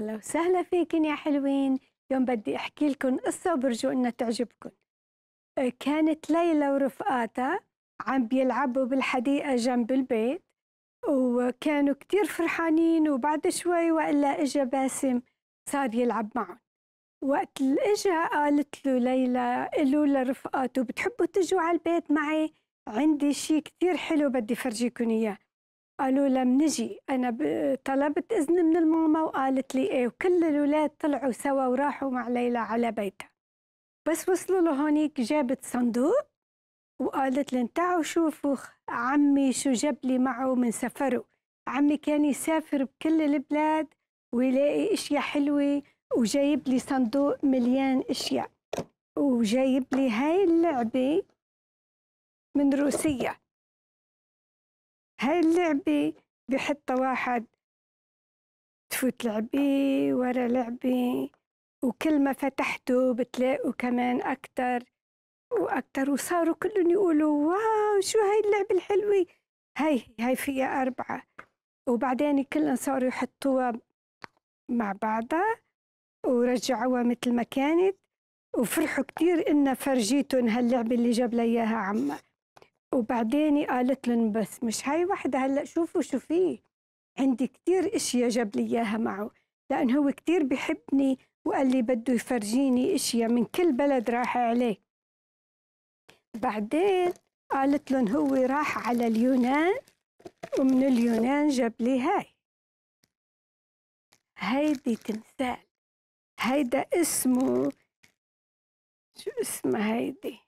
أهلا وسهلا فيكن يا حلوين يوم بدي أحكي لكم قصة وبرجو إنها تعجبكم كانت ليلى ورفقاتها عم بيلعبوا بالحديقة جنب البيت وكانوا كتير فرحانين وبعد شوي وإلا إجا باسم صار يلعب معهم وقت اللي إجا قالت له ليلى قالوا لرفقاته بتحبوا تجوا على البيت معي عندي شي كتير حلو بدي فرجيكم إياه قالوا لم نجي أنا طلبت إذن من الماما وقالت لي إيه وكل الاولاد طلعوا سوا وراحوا مع ليلى على بيتها بس وصلوا لهونيك جابت صندوق وقالت لهم تعوا شوفوا عمي شو جاب لي معه من سفره عمي كان يسافر بكل البلاد ويلاقي اشياء حلوه وجايب لي صندوق مليان اشياء وجايب لي هاي اللعبه من روسيا هاي اللعبة بحطها واحد تفوت لعبي ورا لعبي وكل ما فتحته بتلاقوا كمان أكتر وأكتر وصاروا كلهم يقولوا واو شو هاي اللعبة الحلوة هاي هاي فيها أربعة وبعدين كلهم صاروا يحطوها مع بعضها ورجعوها مثل ما كانت وفرحوا كتير إن فرجيتهم هاللعبة اللي جاب لها إياها عمها وبعدين قالت لهم بس مش هاي وحده هلا شوفوا شو فيه عندي كثير اشياء جاب لي اياها معه لأن هو كثير بحبني وقال لي بده يفرجيني اشياء من كل بلد راح عليه بعدين قالت لهم هو راح على اليونان ومن اليونان جاب لي هاي هيدي تمثال هيدا اسمه شو اسمها هيدي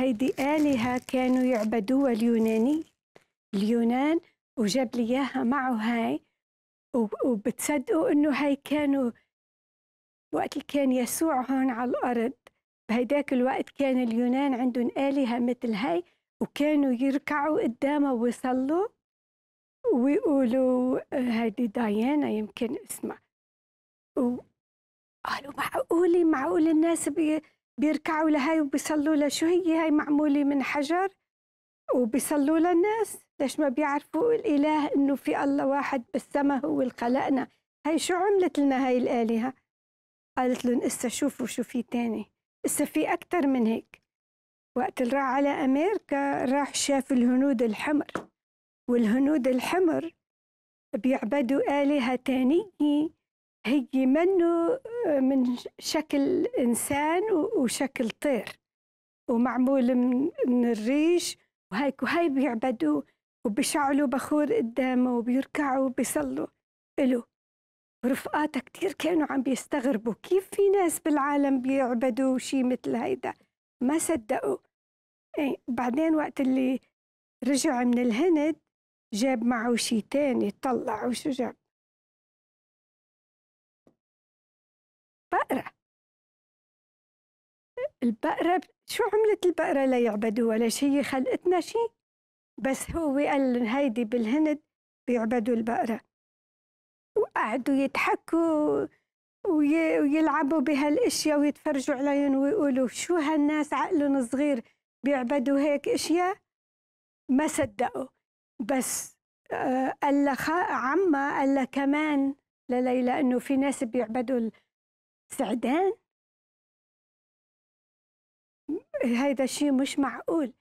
هيدي آلهة كانوا يعبدوها اليوناني اليونان وجاب لي إياها معه هاي وبتصدقوا إنه هاي كانوا وقت اللي كان يسوع هون على الأرض بهيداك الوقت كان اليونان عندهم آلهة مثل هاي وكانوا يركعوا قدامها ويصلوا ويقولوا آه، هيدي ديانا يمكن اسمها قالوا معقولة معقول الناس بي بيركعوا لهاي وبيصلوا لها شو هي هاي معمولة من حجر وبيصلوا للناس ليش ما بيعرفوا الإله إنه في الله واحد بالسما هو اللي خلقنا هاي شو عملت لنا هاي الآلهة قالت لهم إسا شوفوا شو في تاني إسا في أكتر من هيك وقت اللي راح على أمريكا راح شاف الهنود الحمر والهنود الحمر بيعبدوا آلهة تانية هي منه آه، من شكل إنسان وشكل طير ومعمول من الريش وهيك وهي بيعبدوه وبيشعلوا بخور قدامه وبيركعوا وبيصلوا إله رفقاته كتير كانوا عم بيستغربوا كيف في ناس بالعالم بيعبدوا شيء مثل هيدا ما صدقوا ايه بعدين وقت اللي رجع من الهند جاب معه شيء تاني طلع وشو جاب البقرة شو عملت البقرة لا يعبدوا ولا شيء خلقتنا شيء بس هو قال هيدي بالهند بيعبدوا البقرة وقعدوا يضحكوا ويلعبوا بهالاشياء ويتفرجوا عليهم ويقولوا شو هالناس عقلهم صغير بيعبدوا هيك اشياء ما صدقوا بس آه، قال لها عمها قال لها كمان لليلى انه في ناس بيعبدوا السعدان هيدا شيء مش معقول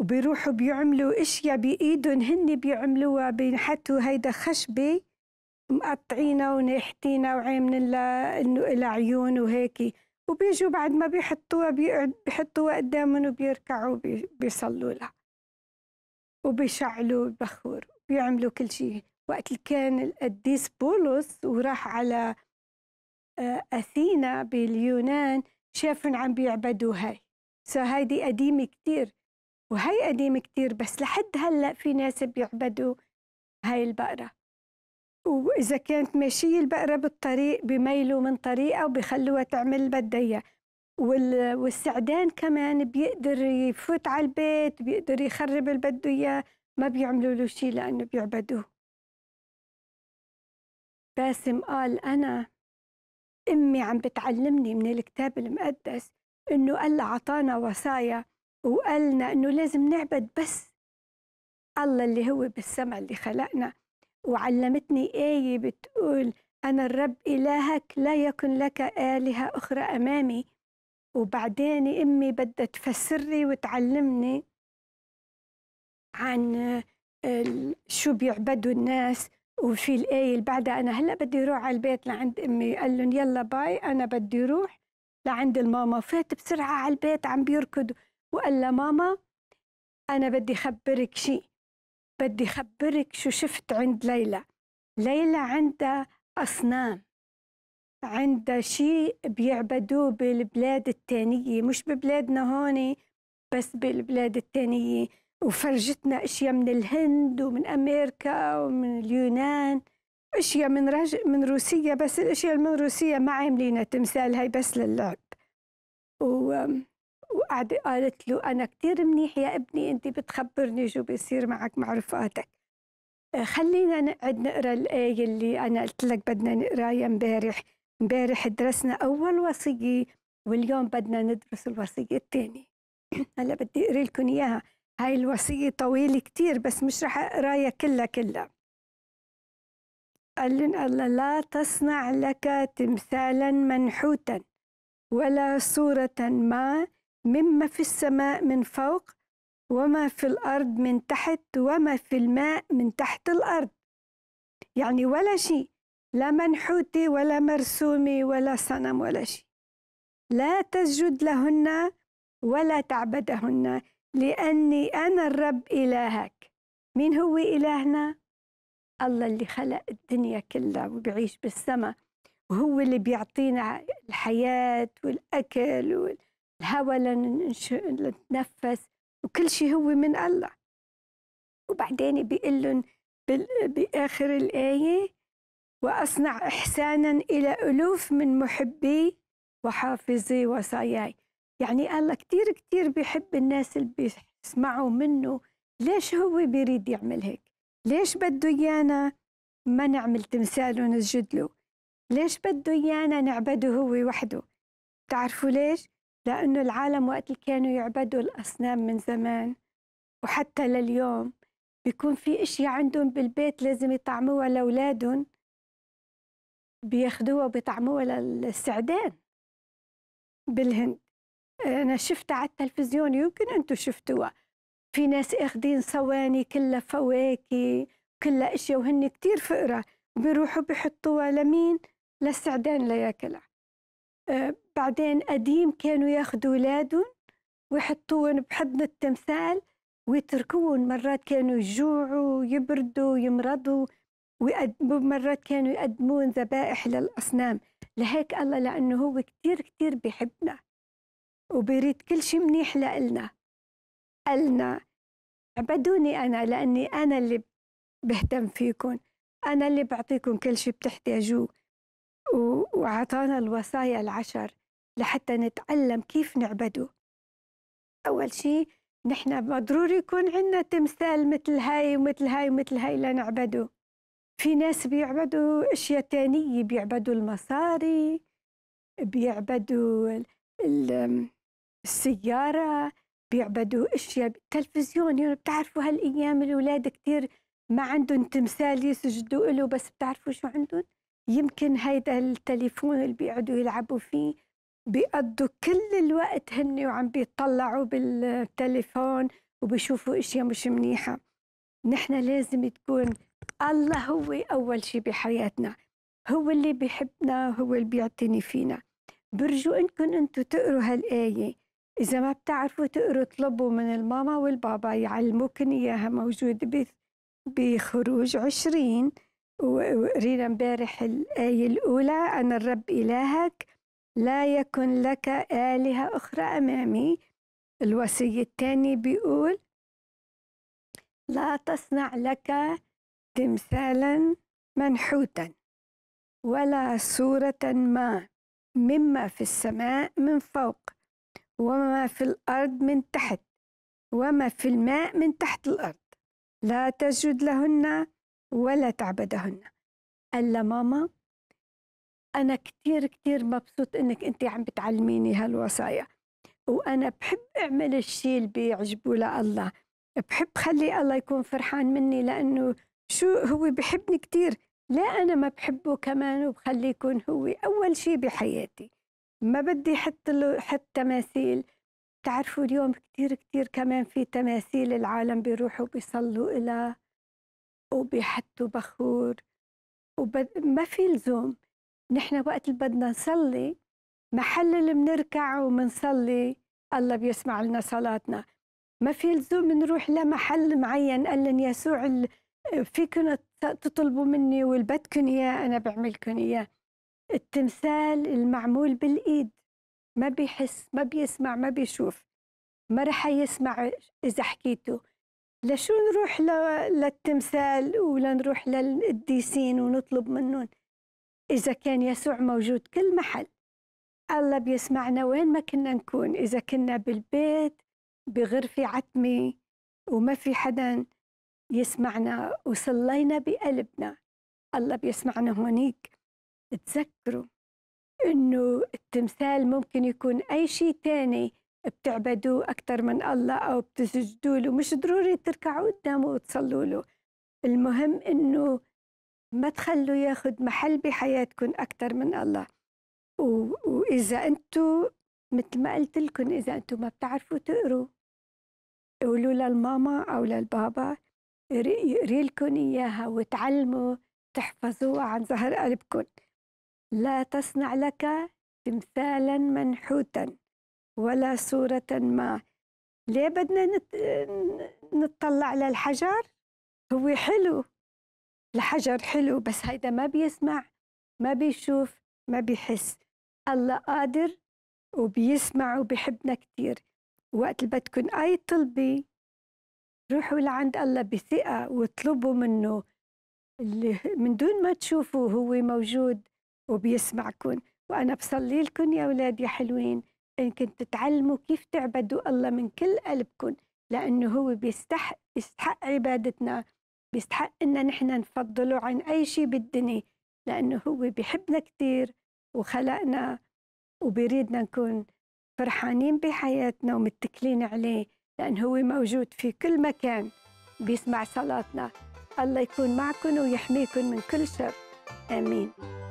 وبيروحوا بيعملوا اشياء بايدهم هن بيعملوها بينحتوا هيدا خشبه مقطعينها وناحتينها وعاملين لها انه لها عيون وهيك وبيجوا بعد ما بيحطوها بيحطوها قدامهم وبيركعوا بيصلوا لها وبيشعلوا البخور بيعملوا كل شيء وقت كان القديس بولس وراح على آه، أثينا باليونان شافن عم بيعبدوا هاي هيدي قديمة كتير وهي قديمة كتير بس لحد هلأ في ناس بيعبدوا هاي البقرة وإذا كانت ماشية البقرة بالطريق بميلوا من طريقة وبيخلوها تعمل بدها إياه والسعدان كمان بيقدر يفوت على البيت بيقدر يخرب اللي بده إياه ما بيعملوا له شيء لأنه بيعبدوه باسم قال أنا أمي عم بتعلمني من الكتاب المقدس انه الله اعطانا وصايا وقالنا انه لازم نعبد بس الله اللي هو بالسماء اللي خلقنا وعلمتني آية بتقول أنا الرب إلهك لا يكن لك آلهة أخرى أمامي وبعدين أمي بدها لي وتعلمني عن آه، شو بيعبدوا الناس وفي الآية اللي بعدها أنا هلأ بدي أروح على البيت لعند أمي قال لهم يلا باي أنا بدي أروح لعند الماما فات بسرعة على البيت عم بيركض وقال لها ماما أنا بدي خبرك شيء بدي خبرك شو شفت عند ليلى ليلى عندها أصنام عندها شيء بيعبدوه بالبلاد التانية مش ببلادنا هون بس بالبلاد التانية وفرجتنا أشياء من الهند ومن أمريكا ومن اليونان اشياء من رج... من روسيا بس الاشياء من روسيا ما عاملين تمثال هاي بس للعب و... وقعد قالت له انا كثير منيح يا ابني انت بتخبرني شو بيصير معك مع رفقاتك خلينا نقعد نقرا الايه اللي انا قلت لك بدنا نقراها امبارح امبارح درسنا اول وصيه واليوم بدنا ندرس الوصيه الثانيه هلا بدي اقري لكم اياها هاي الوصيه طويله كثير بس مش رح اقراها كلها كلها قال لنا الله لا تصنع لك تمثالا منحوتا ولا صورة ما مما في السماء من فوق وما في الأرض من تحت وما في الماء من تحت الأرض يعني ولا شيء لا منحوتي ولا مرسومي ولا صنم ولا شيء لا تسجد لهن ولا تعبدهن لأني أنا الرب إلهك مين هو إلهنا؟ الله اللي خلق الدنيا كلها وبيعيش بالسماء وهو اللي بيعطينا الحياة والأكل والهواء لنتنفس وكل شيء هو من الله وبعدين بيقول لهم بآخر الآية وأصنع إحسانا إلى ألوف من محبي وحافظي وصاياي يعني الله كتير كتير بيحب الناس اللي بيسمعوا منه ليش هو بيريد يعمل هيك ليش بده إيانا ما نعمل تمثال ونسجد له ليش بده إيانا نعبده هو وحده تعرفوا ليش؟ لأنه العالم وقت اللي كانوا يعبدوا الأصنام من زمان وحتى لليوم بيكون في اشياء عندهم بالبيت لازم يطعموها لاولادهم بياخدوها وبيطعموها للسعدان بالهند انا شفتها على التلفزيون يمكن انتم شفتوها في ناس اخذين صواني كلها فواكه كلها اشياء وهن كتير فقرة بيروحوا بيحطوها لمين للسعدان لياكلها آه بعدين قديم كانوا ياخذوا اولادهم ويحطوهم بحضن التمثال ويتركوهم مرات كانوا يجوعوا يبردوا يمرضوا ومرات كانوا يقدمون ذبائح للأصنام لهيك الله لأنه هو كتير كتير بيحبنا وبيريد كل شيء منيح لإلنا قالنا اعبدوني أنا لأني أنا اللي بهتم فيكم أنا اللي بعطيكم كل شيء بتحتاجوه وأعطانا الوصايا العشر لحتى نتعلم كيف نعبده أول شيء نحن مضرور يكون عندنا تمثال مثل هاي ومثل هاي ومثل هاي لنعبده في ناس بيعبدوا اشياء تانية بيعبدوا المصاري بيعبدوا السيارة بيعبدوا اشياء تلفزيون يعني بتعرفوا هالايام الاولاد كثير ما عندهم تمثال يسجدوا له بس بتعرفوا شو عندهم يمكن هيدا التليفون اللي بيقعدوا يلعبوا فيه بيقضوا كل الوقت هن وعم بيطلعوا بالتليفون وبيشوفوا اشياء مش منيحه نحن لازم تكون الله هو اول شيء بحياتنا هو اللي بيحبنا هو اللي بيعتني فينا برجو انكم انتم تقروا هالايه إذا ما بتعرفوا تقروا اطلبوا من الماما والبابا يعلموكن إياها موجود بخروج عشرين وقرينا امبارح الآية الأولى أنا الرب إلهك لا يكن لك آلهة أخرى أمامي الوصية الثاني بيقول لا تصنع لك تمثالا منحوتا ولا صورة ما مما في السماء من فوق وما في الأرض من تحت وما في الماء من تحت الأرض لا تسجد لهن ولا تعبدهن قال لها ماما أنا كتير كتير مبسوط إنك أنت عم بتعلميني هالوصايا وأنا بحب أعمل الشيء اللي بيعجبه لله بحب خلي الله يكون فرحان مني لأنه شو هو بحبني كتير لا أنا ما بحبه كمان وبخليه يكون هو أول شيء بحياتي ما بدي حط حط تماثيل بتعرفوا اليوم كثير كثير كمان في تماثيل العالم بيروحوا بيصلوا إلى وبيحطوا بخور وبد... ما في لزوم نحن وقت اللي بدنا نصلي محل اللي بنركع وبنصلي الله بيسمع لنا صلاتنا ما في لزوم نروح لمحل معين قال لنا يسوع فيكن تطلبوا مني والبدكن اياه انا بعملكن اياه التمثال المعمول بالإيد ما بيحس ما بيسمع ما بيشوف ما رح يسمع إذا حكيته لشو نروح للتمثال ولا نروح للقديسين ونطلب منهم إذا كان يسوع موجود كل محل الله بيسمعنا وين ما كنا نكون إذا كنا بالبيت بغرفة عتمة وما في حدا يسمعنا وصلينا بقلبنا الله بيسمعنا هونيك تذكروا إنه التمثال ممكن يكون أي شيء تاني بتعبدوه اكثر من الله أو بتسجدوا له مش ضروري تركعوا قدامه وتصلوا له المهم إنه ما تخلوا ياخذ محل بحياتكم اكثر من الله و... وإذا انتم مثل ما قلت لكم إذا انتم ما بتعرفوا تقروا قولوا للماما أو للبابا يقري لكم إياها وتعلموا تحفظوها عن ظهر قلبكم لا تصنع لك تمثالا منحوتا ولا صورة ما ليه بدنا نت... نتطلع للحجر هو حلو الحجر حلو بس هيدا ما بيسمع ما بيشوف ما بيحس الله قادر وبيسمع وبيحبنا كثير وقت اللي بدكن أي طلبي روحوا لعند الله بثقة واطلبوا منه اللي من دون ما تشوفوا هو موجود وبيسمعكم وأنا بصلي لكم يا أولاد يا حلوين إنكم تتعلموا كيف تعبدوا الله من كل قلبكم لأنه هو بيستحق عبادتنا بيستحق إن نحن نفضله عن أي شيء بالدنيا لأنه هو بيحبنا كثير وخلقنا وبيريدنا نكون فرحانين بحياتنا ومتكلين عليه لأنه هو موجود في كل مكان بيسمع صلاتنا الله يكون معكم ويحميكم من كل شر آمين